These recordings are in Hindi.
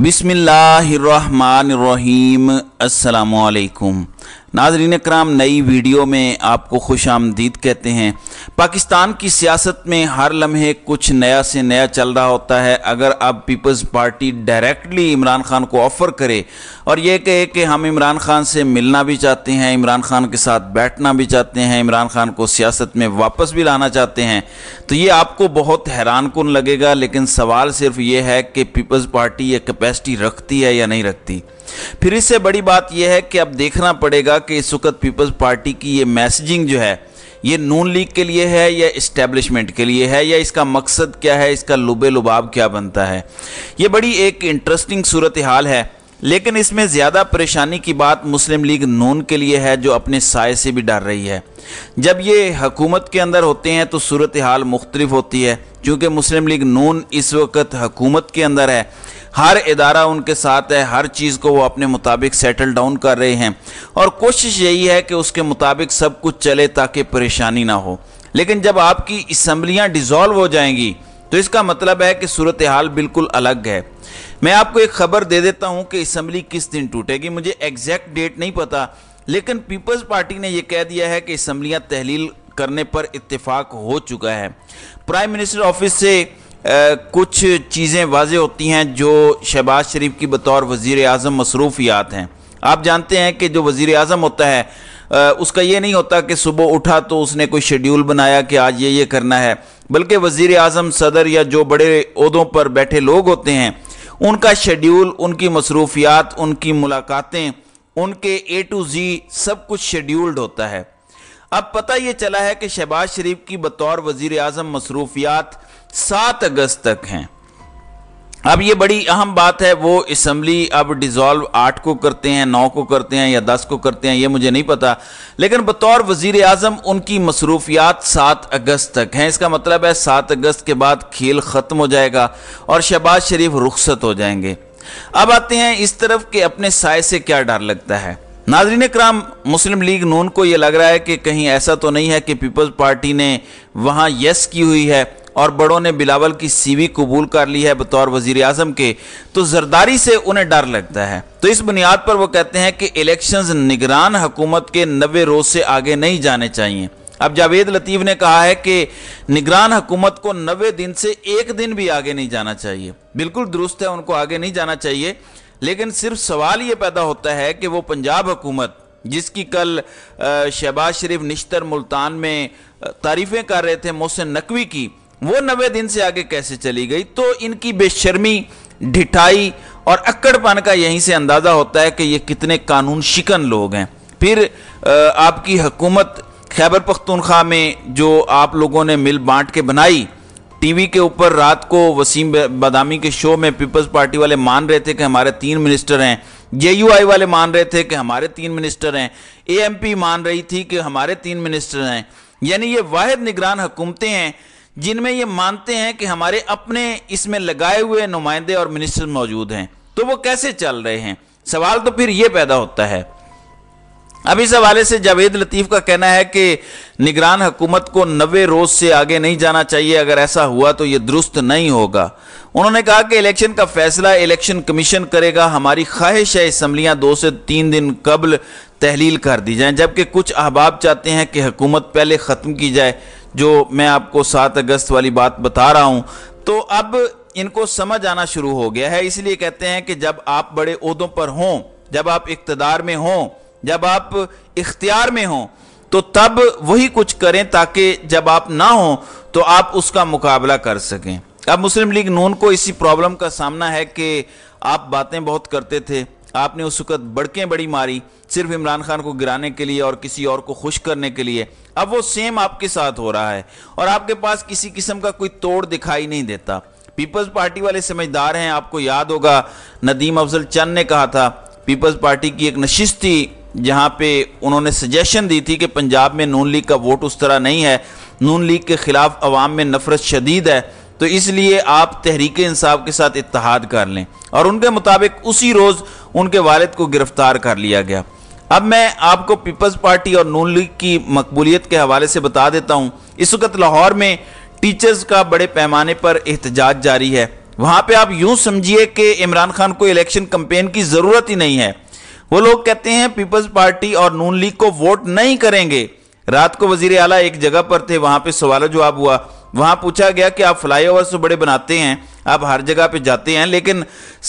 बिसमीम् अल्लाम नाजरीन कराम नई वीडियो में आपको खुश आमदीद कहते हैं पाकिस्तान की सियासत में हर लम्हे कुछ नया से नया चल रहा होता है अगर अब Peoples Party directly Imran Khan को ऑफ़र करे और ये कहे कि हम इमरान खान से मिलना भी चाहते हैं इमरान खान के साथ बैठना भी चाहते हैं इमरान खान को सियासत में वापस भी लाना चाहते हैं तो ये आपको बहुत हैरान कन लगेगा लेकिन सवाल सिर्फ ये है कि पीपल्स पार्टी ये कैपेसिटी रखती है या नहीं रखती फिर इससे बड़ी बात यह है कि अब देखना पड़ेगा कि इस वक्त पीपल्स पार्टी की ये मैसेजिंग जो है ये नून लीग के लिए है या इस्टेब्लिशमेंट के लिए है या इसका मकसद क्या है इसका लुबे लुबाब क्या बनता है ये बड़ी एक इंटरेस्टिंग सूरत हाल है लेकिन इसमें ज़्यादा परेशानी की बात मुस्लिम लीग नून के लिए है जो अपने साय से भी डर रही है जब ये हकूमत के अंदर होते हैं तो सूरत हाल मुख्तलिफ होती है क्योंकि मुस्लिम लीग नून इस वक्त हकूमत के अंदर है हर इदारा उनके साथ है हर चीज़ को वो अपने मुताबिक सेटल डाउन कर रहे हैं और कोशिश यही है कि उसके मुताबिक सब कुछ चले ताकि परेशानी ना हो लेकिन जब आपकी इसम्बलियाँ डिजॉल्व हो जाएंगी तो इसका मतलब है कि सूरत हाल बिल्कुल अलग है मैं आपको एक खबर दे देता हूं कि असम्बली किस दिन टूटेगी मुझे एग्जैक्ट डेट नहीं पता लेकिन पीपल्स पार्टी ने यह कह दिया है कि असम्बलियाँ तहलील करने पर इत्तेफाक हो चुका है प्राइम मिनिस्टर ऑफिस से आ, कुछ चीज़ें वाज होती हैं जो शहबाज शरीफ की बतौर वज़ी अजम मसरूफियात हैं आप जानते हैं कि जो वजीर अजम होता है आ, उसका ये नहीं होता कि सुबह उठा तो उसने कोई शेड्यूल बनाया कि आज ये ये करना है बल्कि वज़ी अजम सदर या जो बड़े अहदों पर बैठे लोग होते हैं उनका शेड्यूल उनकी मसरूफियात उनकी मुलाकातें उनके ए टू जी सब कुछ शेड्यूल्ड होता है अब पता ये चला है कि शहबाज शरीफ की बतौर वजीर अजम मसरूफियात सात अगस्त तक हैं अब ये बड़ी अहम बात है वो इसम्बली अब डिज़ोल्व आठ को करते हैं नौ को करते हैं या दस को करते हैं ये मुझे नहीं पता लेकिन बतौर वजीर अजम उनकी मसरूफियात सात अगस्त तक हैं इसका मतलब है सात अगस्त के बाद खेल ख़त्म हो जाएगा और शहबाज शरीफ रुखसत हो जाएंगे अब आते हैं इस तरफ के अपने साय से क्या डर लगता है नाजरीन कराम मुस्लिम लीग नून को यह लग रहा है कि कहीं ऐसा तो नहीं है कि पीपल्स पार्टी ने वहां यस की हुई है और बड़ों ने बिलावल की सीवी कबूल कर ली है बतौर वजीर आजम के तो जरदारी से उन्हें डर लगता है तो इस बुनियाद पर वो कहते हैं कि इलेक्शंस निगरान हुकूमत के नबे रोज़ से आगे नहीं जाने चाहिए अब जावेद लतीफ़ ने कहा है कि निगरान हुकूमत को नबे दिन से एक दिन भी आगे नहीं जाना चाहिए बिल्कुल दुरुस्त है उनको आगे नहीं जाना चाहिए लेकिन सिर्फ सवाल ये पैदा होता है कि वो पंजाब हुकूमत जिसकी कल शहबाज शरीफ निश्तर मुल्तान में तारीफें कर रहे थे मोहसिन नकवी की वो नवे दिन से आगे कैसे चली गई तो इनकी बेशर्मी ढिठाई और अक्कड़पन का यहीं से अंदाज़ा होता है कि ये कितने कानून शिकन लोग हैं फिर आपकी हकूमत खैबर पख्तूनख्वा में जो आप लोगों ने मिल बांट के बनाई टीवी के ऊपर रात को वसीम बदामी के शो में पीपल्स पार्टी वाले मान रहे थे कि हमारे तीन मिनिस्टर हैं जे वाले मान रहे थे कि हमारे तीन मिनिस्टर हैं ए मान रही थी कि हमारे तीन मिनिस्टर हैं यानी ये वाहिद निगरान हुकूमतें हैं जिनमें ये मानते हैं कि हमारे अपने इसमें लगाए हुए नुमाइंदे और मिनिस्टर मौजूद हैं तो वो कैसे चल रहे हैं सवाल तो फिर ये पैदा होता है अब इस हवाले से जावेद लतीफ़ का कहना है कि निगरान हुकूमत को नबे रोज़ से आगे नहीं जाना चाहिए अगर ऐसा हुआ तो ये दुरुस्त नहीं होगा उन्होंने कहा कि इलेक्शन का फैसला इलेक्शन कमीशन करेगा हमारी ख्वाहिश है इसम्बलियां दो से तीन दिन कबल तहलील कर दी जाए जबकि कुछ अहबाब चाहते हैं कि हुकूमत पहले ख़त्म की जाए जो मैं आपको सात अगस्त वाली बात बता रहा हूँ तो अब इनको समझ आना शुरू हो गया है इसलिए कहते हैं कि जब आप बड़े उहदों पर हों जब आप इकतदार में हों जब आप इख्तियार में हों तो तब वही कुछ करें ताकि जब आप ना हों तो आप उसका मुकाबला कर सकें अब मुस्लिम लीग नून को इसी प्रॉब्लम का सामना है कि आप बातें बहुत करते थे आपने उस वक्त बड़कें बड़ी मारी सिर्फ इमरान खान को गिराने के लिए और किसी और को खुश करने के लिए अब वो सेम आपके साथ हो रहा है और आपके पास किसी किस्म का कोई तोड़ दिखाई नहीं देता पीपल्स पार्टी वाले समझदार हैं आपको याद होगा नदीम अफजल चंद ने कहा था पीपल्स पार्टी की एक नशिश थी जहाँ पे उन्होंने सजेशन दी थी कि पंजाब में नून लीग का वोट उस तरह नहीं है नून लीग के ख़िलाफ़ अवाम में नफरत शदीद है तो इसलिए आप तहरीक इंसाफ के साथ इतहाद कर लें और उनके मुताबिक उसी रोज़ उनके वालद को गिरफ़्तार कर लिया गया अब मैं आपको पीपल्स पार्टी और नून लीग की मकबूलीत के हवाले से बता देता हूँ इस वक्त लाहौर में टीचर्स का बड़े पैमाने पर एहतजाज जारी है वहाँ पे आप यूं समझिए कि इमरान खान को इलेक्शन कंपेन की ज़रूरत ही नहीं है वो लोग कहते हैं पीपल्स पार्टी और नून लीग को वोट नहीं करेंगे रात को वजीर आला एक जगह पर थे वहां पे सवाल जवाब हुआ वहां पूछा गया कि आप फ्लाईओवर से बड़े बनाते हैं आप हर जगह पे जाते हैं लेकिन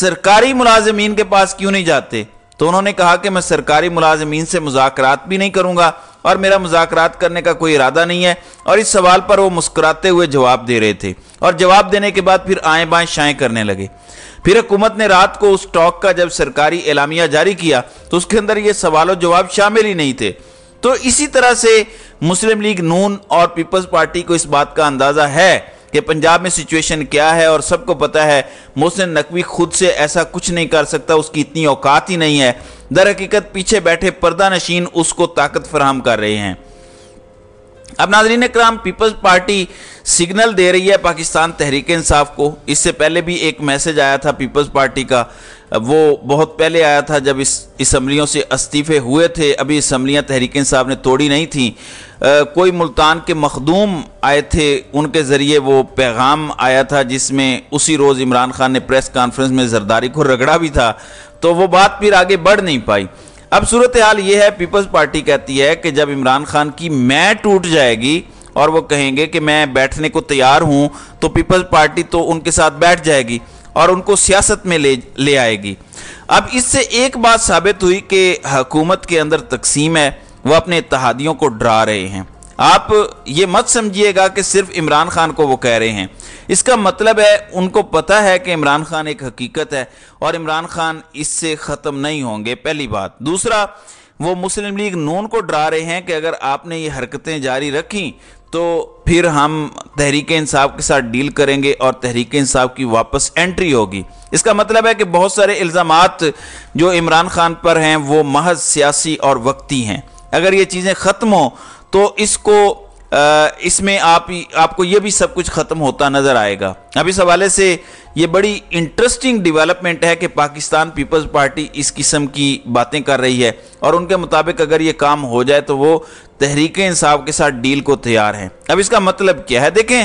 सरकारी मुलाजमीन के पास क्यों नहीं जाते तो उन्होंने कहा कि मैं सरकारी मुलाजमीन से मुजाकर भी नहीं करूंगा और मेरा मुजाकर करने का कोई इरादा नहीं है और इस सवाल पर वो मुस्कुराते हुए जवाब दे रहे थे और जवाब देने के बाद फिर आएँ बाएँ शाएँ करने लगे फिर हुकूमत ने रात को उस टॉक का जब सरकारी एलामिया जारी किया तो उसके अंदर ये सवाल और जवाब शामिल ही नहीं थे तो इसी तरह से मुस्लिम लीग नून और पीपल्स पार्टी को इस बात का अंदाज़ा है कि पंजाब में सिचुएशन क्या है और सबको पता है मोहसिन नकवी खुद से ऐसा कुछ नहीं कर सकता उसकी इतनी औकात ही नहीं है दर हकीकत पीछे बैठे पर्दा नशीन उसको ताकत फराहम कर रहे हैं अब नाजरीन कराम पीपल्स पार्टी सिग्नल दे रही है पाकिस्तान तहरीक इंसाफ को इससे पहले भी एक मैसेज आया था पीपल्स पार्टी का वो बहुत पहले आया था जब इस इसम्बलियों से इस्तीफ़े हुए थे अभी इसम्बलियाँ तहरीक साहब ने तोड़ी नहीं थी आ, कोई मुल्तान के मखदूम आए थे उनके ज़रिए वो पैगाम आया था जिसमें उसी रोज़ इमरान खान ने प्रेस कॉन्फ्रेंस में जरदारी को रगड़ा भी था तो वो बात फिर आगे बढ़ नहीं पाई अब सूरत हाल ये है पीपल्स पार्टी कहती है कि जब इमरान खान की मैं टूट जाएगी और वो कहेंगे कि मैं बैठने को तैयार हूँ तो पीपल्स पार्टी तो उनके साथ बैठ जाएगी और उनको सियासत में ले ले आएगी अब इससे एक बात साबित हुई कि हकूमत के अंदर तकसीम है वो अपने इतहादियों को डरा रहे हैं आप ये मत समझिएगा कि सिर्फ इमरान खान को वो कह रहे हैं इसका मतलब है उनको पता है कि इमरान खान एक हकीकत है और इमरान खान इससे ख़त्म नहीं होंगे पहली बात दूसरा वो मुस्लिम लीग नून को डरा रहे हैं कि अगर आपने ये हरकतें जारी रखी तो फिर हम तहरीक इंसाफ के साथ डील करेंगे और तहरीक इंसाफ की वापस एंट्री होगी इसका मतलब है कि बहुत सारे इल्ज़ाम जो इमरान खान पर हैं वो महज सियासी और वक्ती हैं अगर ये चीज़ें ख़त्म हों तो इसको इसमें आप आपको ये भी सब कुछ ख़त्म होता नज़र आएगा अब इस हवाले से ये बड़ी इंटरेस्टिंग डेवलपमेंट है कि पाकिस्तान पीपल्स पार्टी इस किस्म की बातें कर रही है और उनके मुताबिक अगर ये काम हो जाए तो वो तहरीक इंसाफ के साथ डील को तैयार हैं अब इसका मतलब क्या है देखें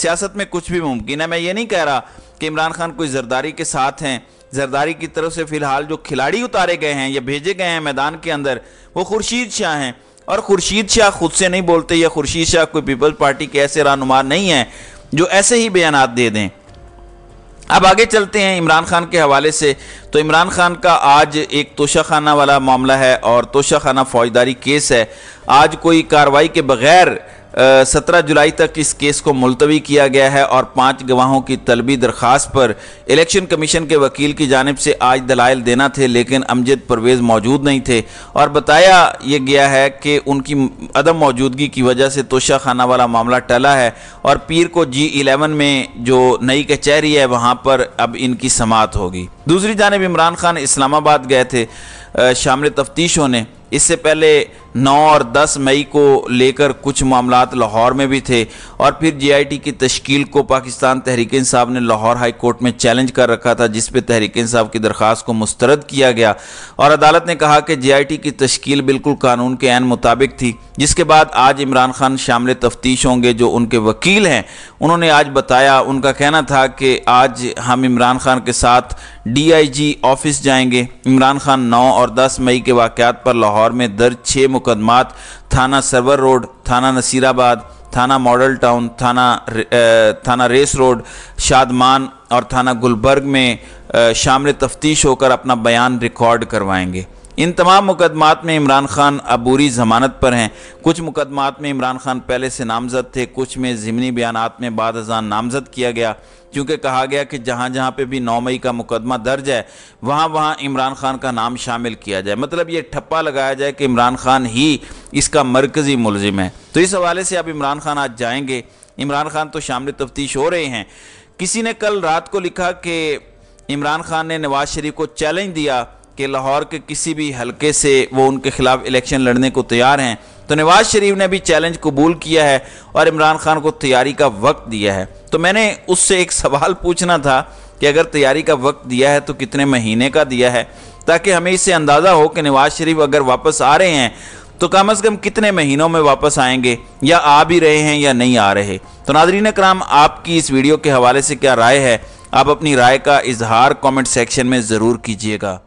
सियासत में कुछ भी मुमकिन है मैं ये नहीं कह रहा कि इमरान खान कोई जरदारी के साथ हैं जरदारी की तरफ से फिलहाल जो खिलाड़ी उतारे गए हैं या भेजे गए हैं मैदान के अंदर वो खुर्शीद शाह हैं और खुर्शीद शाह खुद से नहीं बोलते या खुर्शीद शाह कोई पीपल्स पार्टी के ऐसे रहनुमा नहीं है जो ऐसे ही बयान दे दें अब आगे चलते हैं इमरान खान के हवाले से तो इमरान खान का आज एक तोशाखाना वाला मामला है और तोशाखाना फौजदारी केस है आज कोई कार्रवाई के बगैर सत्रह जुलाई तक इस केस को मुलतवी किया गया है और पांच गवाहों की तलबी दरख्वास्त पर इलेक्शन कमीशन के वकील की जानब से आज दलाइल देना थे लेकिन अमजद परवेज़ मौजूद नहीं थे और बताया ये गया है कि उनकी अदम मौजूदगी की वजह से तोशा खाना वाला मामला टला है और पीर को जी इलेवन में जो नई कचहरी है वहाँ पर अब इनकी समात होगी दूसरी जानब इमरान खान इस्लामाबाद गए थे शामिल तफ्तीश होने इससे पहले 9 और 10 मई को लेकर कुछ मामला लाहौर में भी थे और फिर जीआईटी की तश्कील को पाकिस्तान तहरीक इंसाफ ने लाहौर हाई कोर्ट में चैलेंज कर रखा था जिस पे तहरीक इंसाफ की दरख्वास्त को मुस्तरद किया गया और अदालत ने कहा कि जीआईटी की तश्कील बिल्कुल कानून के आन मुताबिक थी जिसके बाद आज इमरान खान शामिल तफ्तीश होंगे जो उनके वकील हैं उन्होंने आज बताया उनका कहना था कि आज हम इमरान खान के साथ डी ऑफिस जाएंगे इमरान खान नौ और दस मई के वाक़ पर लाहौर लाहौर में दर्ज छः मुकदमात थाना सरवर रोड थाना नसीराबाद थाना मॉडल टाउन थाना थाना रेस रोड शादमान और थाना गुलबर्ग में शामिल तफ्तीश होकर अपना बयान रिकॉर्ड करवाएंगे इन तमाम मुकदमात में इमरान खान अबूरी जमानत पर हैं कुछ मुकदमात में इमरान खान पहले से नामजद थे कुछ में ज़मनी बयान में बाद अजान नामजद किया गया क्योंकि कहा गया कि जहाँ जहाँ पे भी नौ मई का मुकदमा दर्ज है वहाँ वहाँ इमरान खान का नाम शामिल किया जाए मतलब ये ठप्पा लगाया जाए कि इमरान खान ही इसका मरकज़ी मुलजिम है तो इस हवाले से अब इमरान खान आज जाएंगे इमरान खान तो शामिल तफ्तीश हो रहे हैं किसी ने कल रात को लिखा कि इमरान खान ने नवाज शरीफ को चैलेंज दिया कि लाहौर के किसी भी हलके से वो उनके खिलाफ इलेक्शन लड़ने को तैयार हैं तो नवाज शरीफ ने भी चैलेंज कबूल किया है और इमरान खान को तैयारी का वक्त दिया है तो मैंने उससे एक सवाल पूछना था कि अगर तैयारी का वक्त दिया है तो कितने महीने का दिया है ताकि हमें इससे अंदाज़ा हो कि नवाज शरीफ अगर वापस आ रहे हैं तो कम अज़ कम कितने महीनों में वापस आएंगे या आ भी रहे हैं या नहीं आ रहे तो नादरीन कराम आपकी इस वीडियो के हवाले से क्या राय है आप अपनी राय का इजहार कमेंट सेक्शन में ज़रूर कीजिएगा